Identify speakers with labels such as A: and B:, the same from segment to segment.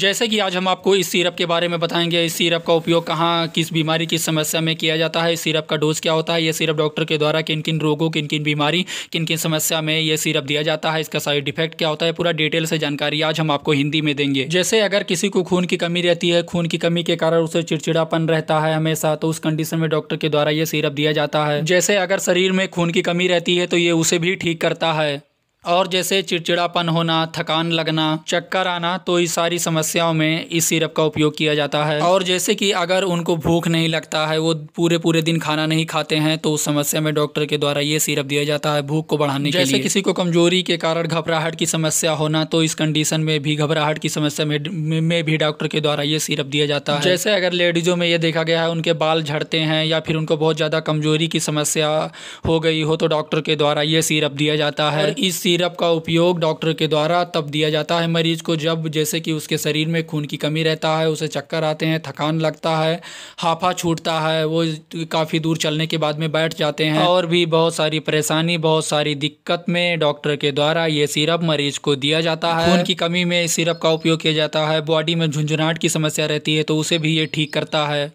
A: जैसे कि आज हम आपको इस सिरप के बारे में बताएंगे इस सिरप का उपयोग कहाँ किस बीमारी किस समस्या में किया जाता है इस सिरप का डोज क्या होता है ये सिरप डॉक्टर के द्वारा किन किन रोगों किन किन बीमारी किन किन समस्या में ये सिरप दिया जाता है इसका साइड इफेक्ट क्या होता है पूरा डिटेल से जानकारी आज हम आपको हिंदी में देंगे जैसे अगर किसी को खून की कमी रहती है खून की कमी के कारण उसे चिड़चिड़ापन रहता है हमेशा तो उस कंडीशन में डॉक्टर के द्वारा ये सिरप दिया जाता है जैसे अगर शरीर में खून की कमी रहती है तो ये उसे भी ठीक करता है और जैसे चिड़चिड़ापन होना थकान लगना चक्कर आना तो इस सारी समस्याओं में इस सिरप का उपयोग किया जाता है और जैसे कि अगर उनको भूख नहीं लगता है वो पूरे पूरे दिन खाना नहीं खाते हैं तो उस समस्या में डॉक्टर के द्वारा ये सिरप दिया जाता है भूख को बढ़ाने के लिए किसी को कमजोरी के कारण घबराहट की समस्या होना तो इस कंडीशन में भी घबराहट की समस्या में, में भी डॉक्टर के द्वारा ये सिरप दिया जाता है जैसे अगर लेडीज़ों में ये देखा गया है उनके बाल झड़ते हैं या फिर उनको बहुत ज़्यादा कमजोरी की समस्या हो गई हो तो डॉक्टर के द्वारा ये सिरप दिया जाता है इस सिरप का उपयोग डॉक्टर के द्वारा तब दिया जाता है मरीज को जब जैसे कि उसके शरीर में खून की कमी रहता है उसे चक्कर आते हैं थकान लगता है हाफा छूटता है वो काफ़ी दूर चलने के बाद में बैठ जाते हैं और भी बहुत सारी परेशानी बहुत सारी दिक्कत में डॉक्टर के द्वारा ये सिरप मरीज को दिया जाता है खून की कमी में सिरप का उपयोग किया जाता है बॉडी में झुंझुनाहट की समस्या रहती है तो उसे भी ये ठीक करता है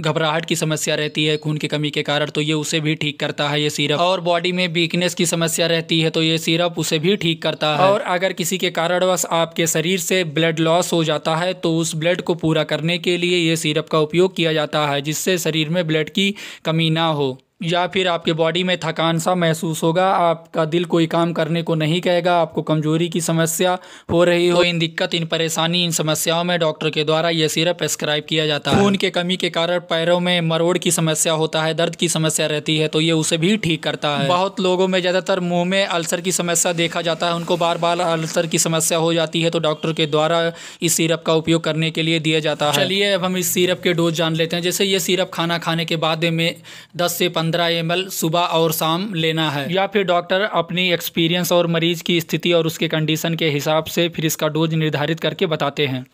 A: घबराहट की समस्या रहती है खून की कमी के कारण तो ये उसे भी ठीक करता है ये सिरप और बॉडी में वीकनेस की समस्या रहती है तो ये सिरप उसे भी ठीक करता है और अगर किसी के कारणवश आपके शरीर से ब्लड लॉस हो जाता है तो उस ब्लड को पूरा करने के लिए ये सिरप का उपयोग किया जाता है जिससे शरीर में ब्लड की कमी ना हो या फिर आपके बॉडी में थकान सा महसूस होगा आपका दिल कोई काम करने को नहीं कहेगा आपको कमजोरी की समस्या हो रही हो इन दिक्कत इन परेशानी इन समस्याओं में डॉक्टर के द्वारा यह सिरप प्रेस्क्राइब किया जाता है खून के कमी के कारण पैरों में मरोड़ की समस्या होता है दर्द की समस्या रहती है तो ये उसे भी ठीक करता है बहुत लोगों में ज़्यादातर मुँह में अल्सर की समस्या देखा जाता है उनको बार बार अल्सर की समस्या हो जाती है तो डॉक्टर के द्वारा इस सिरप का उपयोग करने के लिए दिया जाता है चलिए अब हम इस सिरप के डोज जान लेते हैं जैसे ये सिरप खाना खाने के बाद में दस से पंद्रह पंद्रह एम सुबह और शाम लेना है या फिर डॉक्टर अपनी एक्सपीरियंस और मरीज की स्थिति और उसके कंडीशन के हिसाब से फिर इसका डोज निर्धारित करके बताते हैं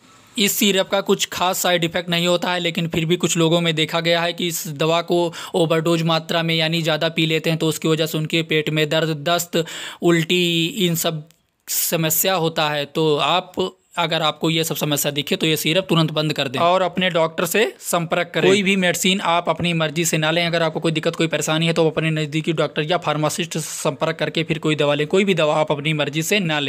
A: इस सीरप का कुछ खास साइड इफ़ेक्ट नहीं होता है लेकिन फिर भी कुछ लोगों में देखा गया है कि इस दवा को ओवरडोज मात्रा में यानी ज़्यादा पी लेते हैं तो उसकी वजह से उनके पेट में दर्द दस्त उल्टी इन सब समस्या होता है तो आप अगर आपको ये सब समस्या दिखे तो ये सिरप तुरंत बंद कर दें और अपने डॉक्टर से संपर्क करें कोई भी मेडिसिन आप अपनी मर्जी से ना लें अगर आपको कोई दिक्कत कोई परेशानी है तो अपने नज़दीकी डॉक्टर या फार्मासिस्ट से संपर्क करके फिर कोई दवा लें कोई भी दवा आप अपनी मर्जी से ना लें